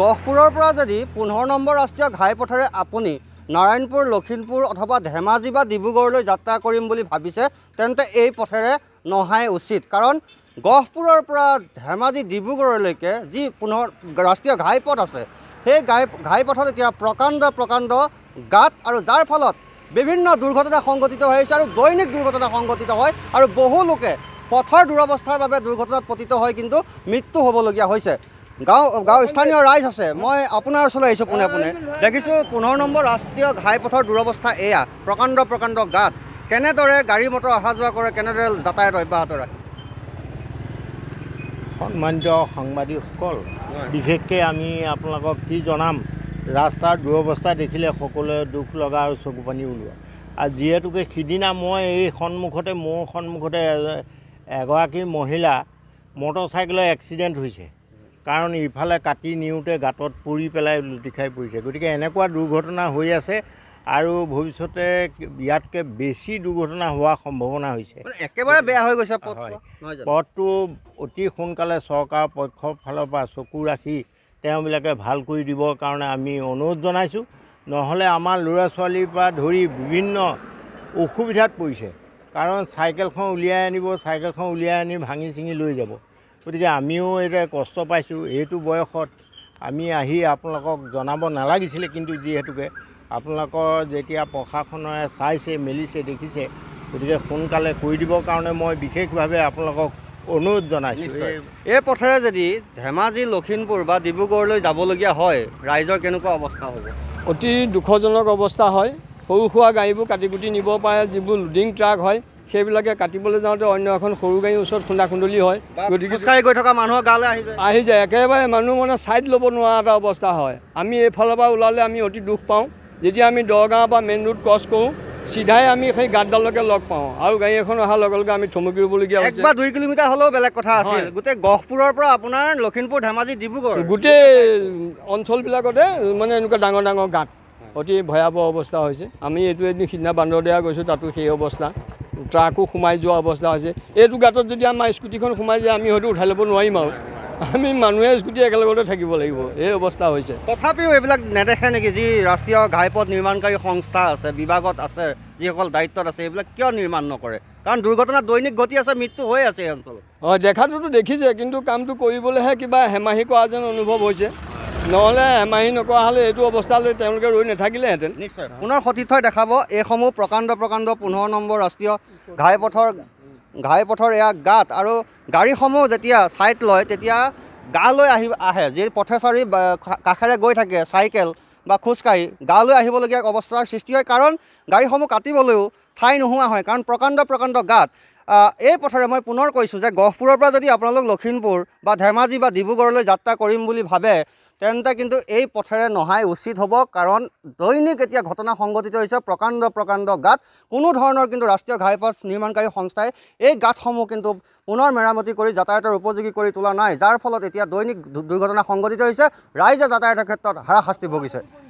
গহপুৰৰ পৰা যদি পোন্ধৰ নম্বৰ ৰাষ্ট্ৰীয় ঘাইপথেৰে আপুনি নাৰায়ণপুৰ লখিমপুৰ অথবা ধেমাজি বা ডিব্ৰুগড়লৈ যাত্ৰা কৰিম বুলি ভাবিছে তেন্তে এই পথেৰে নহাই উচিত কাৰণ গহপুৰৰ পৰা ধেমাজি ডিব্ৰুগড়লৈকে যি পোন্ধৰ ৰাষ্ট্ৰীয় ঘাইপথ আছে সেই ঘাই ঘাইপথত এতিয়া প্ৰকাণ্ড প্ৰকাণ্ড গাত আৰু যাৰ ফলত বিভিন্ন দুৰ্ঘটনা সংঘটিত হৈ আহিছে আৰু দৈনিক দুৰ্ঘটনা সংঘটিত হয় আৰু বহু লোকে পথৰ দুৰৱস্থাৰ বাবে দুৰ্ঘটনাত পতিত হয় কিন্তু মৃত্যু হ'বলগীয়া হৈছে গাঁও স্থানীয় ৰাইজ আছে মই আপোনাৰ ওচৰলৈ আহিছোঁ পোনে পোনে দেখিছোঁ পোন্ধৰ নম্বৰ ৰাষ্ট্ৰীয় ঘাইপথৰ দুৰৱস্থা এয়া প্ৰকাণ্ড প্ৰকাণ্ড গাঁত কেনেদৰে গাড়ী মটৰ অহা যোৱা কৰে কেনেদৰে যাতায়াত অব্যাহত ৰাখে সন্মানিত সাংবাদিকসকল বিশেষকৈ আমি আপোনালোকক কি জনাম ৰাস্তাৰ দুৰৱস্থা দেখিলে সকলোৱে দুখ লগা আৰু চকু পানী ওলোৱা আৰু যিহেতুকে সিদিনা মই এই সন্মুখতে মোৰ সন্মুখতে এগৰাকী মহিলা মটৰচাইকেলৰ এক্সিডেণ্ট হৈছে কাৰণ ইফালে কাটি নিওঁতে গাঁতত পৰি পেলাই লুটি খাই পৰিছে গতিকে এনেকুৱা দুৰ্ঘটনা হৈ আছে আৰু ভৱিষ্যতে ইয়াতকৈ বেছি দুৰ্ঘটনা হোৱাৰ সম্ভাৱনা হৈছে একেবাৰে বেয়া হৈ গৈছে পথ হয় পথটো অতি সোনকালে চৰকাৰৰ পক্ষৰ ফালৰ পৰা চকু ৰাখি তেওঁবিলাকে ভাল কৰি দিবৰ কাৰণে আমি অনুৰোধ জনাইছোঁ নহ'লে আমাৰ ল'ৰা ছোৱালীৰ পৰা ধৰি বিভিন্ন অসুবিধাত পৰিছে কাৰণ চাইকেলখন উলিয়াই আনিব চাইকেলখন উলিয়াই আনি ভাঙি চিঙি লৈ যাব গতিকে আমিও এতিয়া কষ্ট পাইছোঁ এইটো বয়সত আমি আহি আপোনালোকক জনাব নালাগিছিলে কিন্তু যিহেতুকে আপোনালোকৰ যেতিয়া প্ৰশাসনে চাইছে মেলিছে দেখিছে গতিকে সোনকালে কৰি দিবৰ কাৰণে মই বিশেষভাৱে আপোনালোকক অনুৰোধ জনাইছোঁ এই পথেৰে যদি ধেমাজি লখিমপুৰ বা ডিব্ৰুগড়লৈ যাবলগীয়া হয় ৰাইজৰ কেনেকুৱা অৱস্থা হ'ব অতি দুখজনক অৱস্থা হয় সৰু সুৰা গাড়ীবোৰ কাটি কুটি নিব পাৰে যিবোৰ লোডিং ট্ৰাক হয় সেইবিলাকে কাটিবলৈ যাওঁতে অন্য এখন সৰু গাড়ীৰ ওচৰত খুন্দা খুন্দলি হয় গতিকে খোজকাঢ়ি গৈ থকা মানুহৰ গালৈ আহি যায় আহি যায় একেবাৰে মানুহ মানে ছাইড ল'ব নোৱাৰা এটা অৱস্থা হয় আমি এইফালৰ পৰা ওলালে আমি অতি দুখ পাওঁ যেতিয়া আমি দৰগাঁৱৰ বা মেইন ৰোড ক্ৰছ কৰোঁ চিধাই আমি সেই গাঁতডালকে লগ পাওঁ আৰু গাড়ী এখন অহাৰ লগে লগে আমি থমকি ৰ'বলগীয়া হয় বা দুই কিলোমিটাৰ হ'লেও বেলেগ কথা আছে গোটেই গহপুৰৰ পৰা আপোনাৰ লখিমপুৰ ধেমাজি ডিব্ৰুগড় গোটেই অঞ্চলবিলাকতে মানে এনেকুৱা ডাঙৰ ডাঙৰ গাঁত অতি ভয়াৱহ অৱস্থা হৈছে আমি এইটো এদিন সিদিনা বান্দৰদিয়া গৈছোঁ তাতো সেই অৱস্থা ট্ৰাকো সোমাই যোৱা অৱস্থা হৈছে এইটো গাঁতত যদি আমাৰ স্কুটিখন সোমাই যায় আমি হয়তো উঠাই ল'ব নোৱাৰিম আৰু আমি মানুহে স্কুটি একেলগতে থাকিব লাগিব এই অৱস্থা হৈছে তথাপিও এইবিলাক নেদেখে নেকি যি ৰাষ্ট্ৰীয় ঘাইপথ নিৰ্মাণকাৰী সংস্থা আছে বিভাগত আছে যিসকল দায়িত্বত আছে এইবিলাক কিয় নিৰ্মাণ নকৰে কাৰণ দুৰ্ঘটনা দৈনিক ঘটি আছে মৃত্যু হৈ আছে এই অঞ্চলত হয় দেখাটোতো দেখিছে কিন্তু কামটো কৰিবলৈহে কিবা হেমাহি কৰা যেন অনুভৱ হৈছে নহ'লে এমাহি নকৰা হ'লে এইটো অৱস্থালৈ তেওঁলোকে ৰৈ নাথাকিলেহেঁতেন নিশ্চয় পুনৰ সতীৰ্থই দেখাব এইসমূহ প্ৰকাণ্ড প্ৰকাণ্ড পোন্ধৰ নম্বৰ ৰাষ্ট্ৰীয় ঘাইপথৰ ঘাইপথৰ এয়া গাঁত আৰু গাড়ীসমূহ যেতিয়া ছাইট লয় তেতিয়া গালৈ আহি আহে যি পথে চাৰি কাষেৰে গৈ থাকে চাইকেল বা খোজকাঢ়ি গালৈ আহিবলগীয়া অৱস্থাৰ সৃষ্টি হয় কাৰণ গাড়ীসমূহ কাটিবলৈও ঠাই নোহোৱা হয় কাৰণ প্ৰকাণ্ড প্ৰকাণ্ড গাঁত এই পথেৰে মই পুনৰ কৈছোঁ যে গহপুৰৰ পৰা যদি আপোনালোক লখিমপুৰ বা ধেমাজি বা ডিব্ৰুগড়লৈ যাত্ৰা কৰিম বুলি ভাবে তেন্তে কিন্তু এই পথেৰে নহাই উচিত হ'ব কাৰণ দৈনিক এতিয়া ঘটনা সংঘটিত হৈছে প্ৰকাণ্ড প্ৰকাণ্ড গাঁত কোনো ধৰণৰ কিন্তু ৰাষ্ট্ৰীয় ঘাইপথ নিৰ্মাণকাৰী সংস্থাই এই গাঁতসমূহ কিন্তু পুনৰ মেৰামতি কৰি যাতায়াতৰ উপযোগী কৰি তোলা নাই যাৰ ফলত এতিয়া দৈনিক দুৰ্ঘটনা সংঘটিত হৈছে ৰাইজে যাতায়াতৰ ক্ষেত্ৰত হাৰাশাস্তি ভুগিছে